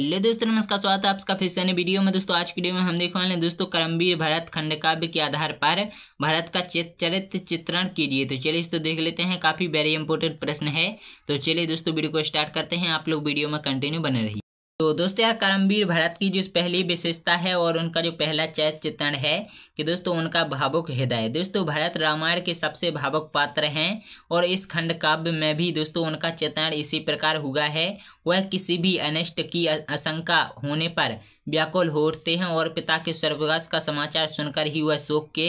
ले दोस्तों नमस्कार स्वागत है आपका फिर से नए वीडियो में दोस्तों आज की वीडियो में हम देखने वाले हैं दोस्तों करमवीर भारत खंड काव्य के आधार पर भारत का चरित्र चित्रण कीजिए तो चलिए इसको देख लेते हैं काफ़ी वेरी इंपॉर्टेंट प्रश्न है तो चलिए दोस्तों वीडियो को स्टार्ट करते हैं आप लोग वीडियो में कंटिन्यू बने रहिए तो दोस्तों यार करमवीर भरत की जो पहली विशेषता है और उनका जो पहला चैत चित्रण है कि दोस्तों उनका भावुक हृदय दोस्तों भरत रामायण के सबसे भावुक पात्र हैं और इस खंड काव्य में भी दोस्तों उनका चित्रण इसी प्रकार हुआ है वह किसी भी अनिष्ट की आशंका होने पर व्याकुल होते हैं और पिता के स्वर्गवास का समाचार सुनकर ही वह शोक के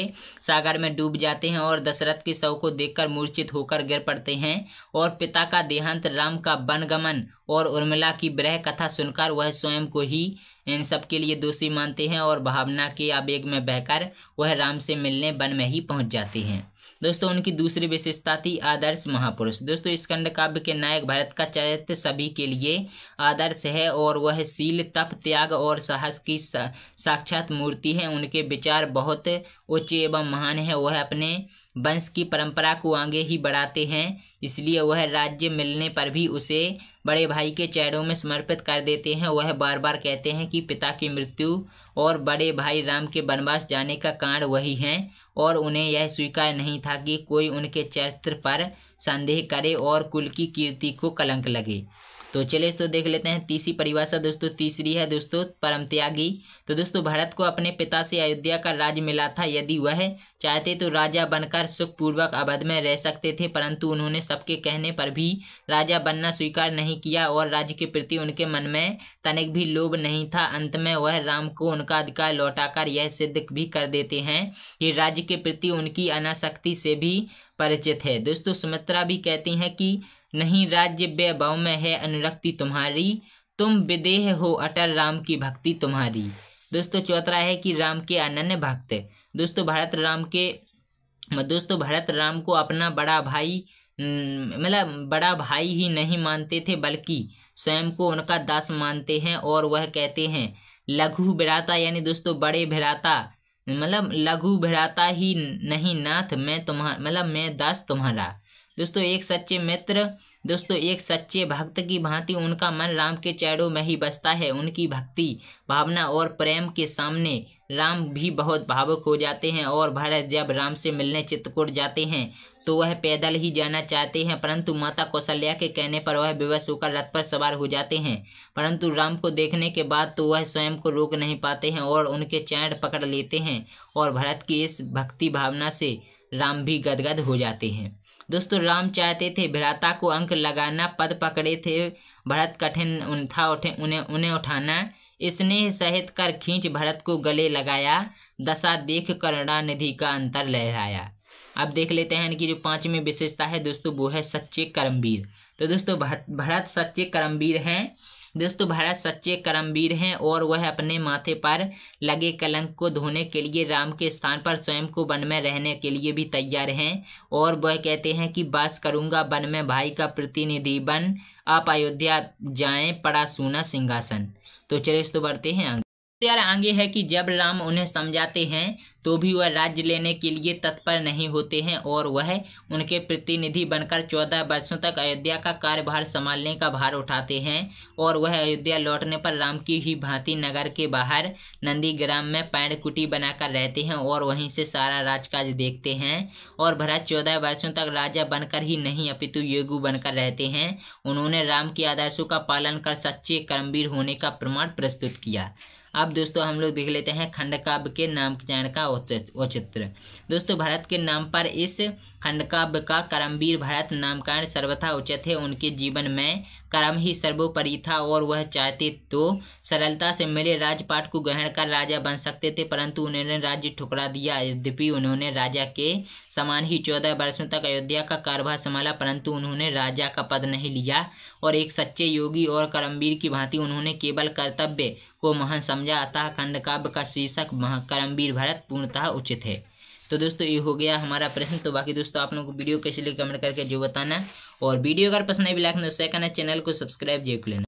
सागर में डूब जाते हैं और दशरथ के शव को देखकर मूर्छित होकर गिर पड़ते हैं और पिता का देहांत राम का वनगमन और उर्मिला की ब्रह कथा सुनकर वह स्वयं को ही इन सब के लिए दोषी मानते हैं और भावना के आवेग में बहकर वह राम से मिलने वन में ही पहुँच जाते हैं दोस्तों उनकी दूसरी विशेषता थी आदर्श महापुरुष दोस्तों इस खंड काव्य के नायक भारत का चरित्र सभी के लिए आदर्श है और वह शील तप त्याग और साहस की साक्षात मूर्ति है उनके विचार बहुत उच्च एवं महान है वह अपने वंश की परंपरा को आगे ही बढ़ाते हैं इसलिए वह राज्य मिलने पर भी उसे बड़े भाई के चेहरों में समर्पित कर देते हैं वह बार बार कहते हैं कि पिता की मृत्यु और बड़े भाई राम के वनवास जाने का कारण वही हैं और उन्हें यह स्वीकार नहीं था कि कोई उनके चरित्र पर संदेह करे और कुल की कीर्ति को कलंक लगे तो चलिए दोस्तों देख लेते हैं तीसरी परिभाषा दोस्तों तीसरी है दोस्तों परम त्यागी तो दोस्तों भरत को अपने पिता से अयोध्या का राज्य मिला था यदि वह चाहते तो राजा बनकर सुखपूर्वक अवध में रह सकते थे परंतु उन्होंने सबके कहने पर भी राजा बनना स्वीकार नहीं किया और राज्य के प्रति उनके मन में तनिक भी लोभ नहीं था अंत में वह राम को उनका अधिकार लौटाकर यह सिद्ध भी कर देते हैं कि राज्य के प्रति उनकी अनाशक्ति से भी परिचित है दोस्तों सुमित्रा भी कहती हैं कि नहीं राज्य वैभव में है अनुरक्ति तुम्हारी तुम विदेह हो अटल राम की भक्ति तुम्हारी दोस्तों चौथा है कि राम के अनन्य भक्त दोस्तों भरत राम के दोस्तों भरत राम को अपना बड़ा भाई मतलब बड़ा भाई ही नहीं मानते थे बल्कि स्वयं को उनका दास मानते हैं और वह कहते हैं लघु बिराता यानी दोस्तों बड़े भिराता मतलब लघु भराता ही नहीं नाथ मैं तुम्हारा मतलब मैं दास तुम्हारा दोस्तों एक सच्चे मित्र दोस्तों एक सच्चे भक्त की भांति उनका मन राम के चेहरों में ही बसता है उनकी भक्ति भावना और प्रेम के सामने राम भी बहुत भावुक हो जाते हैं और भरत जब राम से मिलने चित्रकूट जाते हैं तो वह पैदल ही जाना चाहते हैं परंतु माता कौशल्या के कहने पर वह विवश होकर रथ पर सवार हो जाते हैं परंतु राम को देखने के बाद तो वह स्वयं को रोक नहीं पाते हैं और उनके चैंड पकड़ लेते हैं और भरत की इस भक्ति भावना से राम भी गदगद हो जाते हैं दोस्तों राम चाहते थे भ्राता को अंक लगाना पद पकड़े थे भरत कठिन था उठे उन्हें उन्हें उठाना इसने सहित कर खींच भरत को गले लगाया दशा देख निधि का अंतर लहराया अब देख लेते हैं इनकी जो पाँचवीं विशेषता है दोस्तों वो है सच्चे कर्मवीर तो दोस्तों भरत सच्चे कर्मवीर हैं दोस्तों भरत सच्चे कर्मवीर हैं और वह अपने माथे पर लगे कलंक को धोने के लिए राम के स्थान पर स्वयं को वन में रहने के लिए भी तैयार हैं और वह कहते हैं कि बस करूँगा वन में भाई का प्रतिनिधि बन आप अयोध्या जाएं पड़ा सूना सिंहासन तो चलिए दोस्तों बढ़ते हैं यार आगे है कि जब राम उन्हें समझाते हैं तो भी वह राज्य लेने के लिए तत्पर नहीं होते हैं और वह उनके प्रतिनिधि बनकर चौदह वर्षों तक अयोध्या का कार्यभार संभालने का भार उठाते हैं और वह अयोध्या लौटने पर राम की ही भांति नगर के बाहर नंदी ग्राम में पैंडकुटी बनाकर रहते हैं और वहीं से सारा राजकाज देखते हैं और भरत चौदह वर्षों तक राजा बनकर ही नहीं अपितु योगु बनकर रहते हैं उन्होंने राम के आदर्शों का पालन कर सच्चे कर्मवीर होने का प्रमाण प्रस्तुत किया अब दोस्तों हम लोग देख लेते हैं खंडकाव्य के नाम चयन का औचित्र दोस्तों भरत के नाम पर इस खंडकाव्य का करमवीर भरत नामकरण सर्वथा उचित है उनके जीवन में कर्म ही सर्वोपरि था और वह चाहते तो सरलता से मिले राजपाट को ग्रहण कर राजा बन सकते थे परंतु उन्होंने राज्य ठुकरा दिया यद्यपि उन्होंने राजा के समान ही चौदह वर्षों तक अयोध्या का कारभार संभाला परंतु उन्होंने राजा का पद नहीं लिया और एक सच्चे योगी और करमवीर की भांति उन्होंने केवल कर्तव्य को महान समझा समझा अतः खंड काव्य का शीर्षक करमवीर भरत पूर्णतः उचित है तो दोस्तों ये हो गया हमारा प्रश्न तो बाकी दोस्तों आप लोगों को वीडियो कैसे लिए कमेंट करके जो बताना और वीडियो अगर पसंद है भी लाइक शेयर तो करना चैनल को सब्सक्राइब जरूर लेना